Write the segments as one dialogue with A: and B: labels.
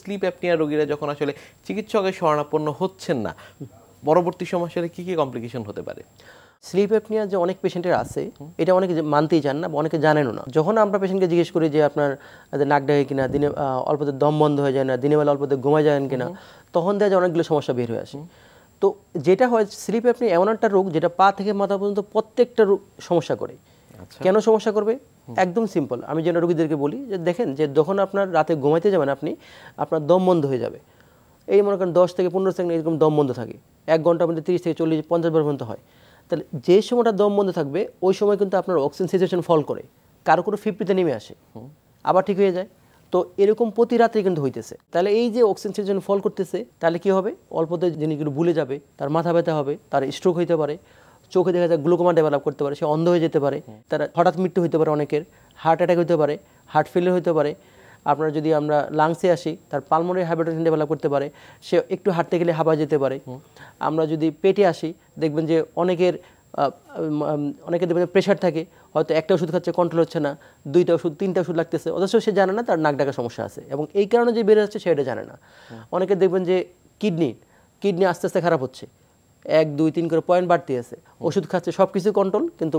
A: Slip apnea রোগীরা যখন আসলে চিকিৎসকের শরণাপন্ন হচ্ছেন না পরবর্তী সমস্যা কী কী কমপ্লিকেশন হতে পারে স্লিপ অ্যাপনিয়া যে অনেক পেশেন্টের আছে এটা অনেকে মানতেই চান না বা অনেকে জানেনও না যখন আমরা পেশেন্টকে জিজ্ঞেস করি যে আপনার নাক ডাকে কিনা দিনে অল্পতে দম বন্ধ হয়ে যায় না দিনে বেলা অল্পতে ঘুমায় যায় কিনা তখন দেখা যায় অনেকগুলো সমস্যা বের হয়ে আসে তো যেটা হয় স্লিপ অ্যাপনিয়া এমন একটা রোগ যেটা পা থেকে মাথা পর্যন্ত প্রত্যেকটা রোগ সমস্যা করে আচ্ছা। কেন সমস্যা করবে একদম সিম্পল আমি যেন রোগীদেরকে বলি যে দেখেন যে যখন আপনার রাতে ঘুমাইতে যাবেন আপনি আপনার দম বন্ধ হয়ে যাবে এই মনে করেন দশ থেকে পনেরো সেকেন্ড এরকম দম বন্ধ থাকে এক ঘন্টার মধ্যে তিরিশ থেকে চল্লিশ পঞ্চাশ বার পর্যন্ত হয় তাহলে যে সময়টা দম বন্ধ থাকবে ওই সময় কিন্তু আপনার অক্সিজেন সিচুয়েশন ফল করে কারো কোনো ফিফটিতে নেমে আসে আবার ঠিক হয়ে যায় তো এরকম প্রতি রাত্রে কিন্তু হইতেছে তাহলে এই যে অক্সিজেন সিচুয়েশন ফল করতেছে তাহলে কি হবে অল্পতে জিনিসগুলো ভুলে যাবে তার মাথা ব্যথা হবে তার স্ট্রোক হইতে পারে চোখে দেখা যায় গ্লুকোমা ডেভেলপ করতে পারে সে অন্ধ হয়ে যেতে পারে তারা হঠাৎ মৃত্যু হতে পারে অনেকের হার্ট অ্যাটাক হতে পারে হার্ট ফেলিয়ার হতে পারে আপনার যদি আমরা লাংসে আসি তার পালমোনারি হাইপারটেনশন ডেভেলপ করতে পারে সে একটু হাঁটতে গেলে হাবা যেতে পারে আমরা যদি পেটে আসি দেখবেন যে অনেকের অনেকের দেখবেন প্রেশার থাকে হয়তো একটা ওষুধ খাচ্ছে কন্ট্রোল হচ্ছে না দুইটা ওষুধ তিনটা ওষুধ লাগতেছে অথচ সে জানে না তার নাক ডাকার সমস্যা আছে এবং এই কারণে যে বেড়ে যাচ্ছে সেটা জানে না অনেকে দেখবেন যে কিডনি কিডনি আস্তে আস্তে খারাপ হচ্ছে এক দুই তিন করে পয়েন্ট বাড়তি আছে ওষুধ খাচ্ছে সব কিছু কন্ট্রোল কিন্তু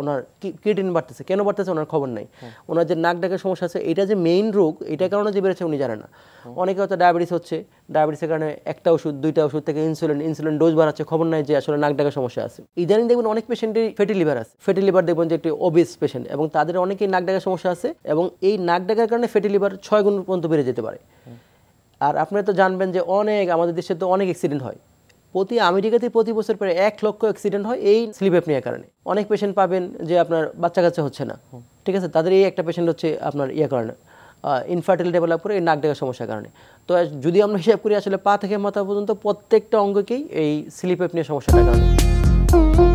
A: ওনার ক্রিয়েটিন বাড়তেছে কেন বাড়তেছে ওনার খবর নাই ওনার যে নাক ডাকের সমস্যা আছে এটা যে মেইন রোগ এটার কারণে যে বেড়েছে উনি জানে না অনেকে হয়তো ডায়াবেটিস হচ্ছে ডায়াবেটিসের কারণে একটা ওষুধ দুইটা ওষুধ থেকে ইনসুলিন ইনসুলিন ডোজ বাড়াচ্ছে খবর নাই যে আসলে নাক ডাকার সমস্যা আছে ইদানিং দেখবেন অনেক পেশেন্টের ফ্যাটি লিভার আছে ফ্যাটি লিভার দেখবেন যে একটি ওবেস পেশেন্ট এবং তাদের অনেকেই নাক ডাকার সমস্যা আছে এবং এই নাক ডাকার কারণে ফ্যাটি লিভার ছয় গুণ পর্যন্ত বেড়ে যেতে পারে আর আপনারা তো জানবেন যে অনেক আমাদের দেশে তো অনেক অ্যাক্সিডেন্ট হয় প্রতি আমেরিকাতে প্রতি বছর প্রায় এক লক্ষ অ্যাক্সিডেন্ট হয় এই স্লিপ অ্যাপনিয়ার কারণে অনেক পেশেন্ট পাবেন যে আপনার বাচ্চা কাচ্চা হচ্ছে না ঠিক আছে তাদের এই একটা পেশেন্ট হচ্ছে আপনার ইয়ে কারণে ইনফার্টিল ডেভেলপ করে এই নাক ডাকার সমস্যার কারণে তো যদি আমরা হিসাব করি আসলে পা থেকে মাথা পর্যন্ত প্রত্যেকটা অঙ্গকেই এই স্লিপ অ্যাপনিয়ার সমস্যাটার কারণে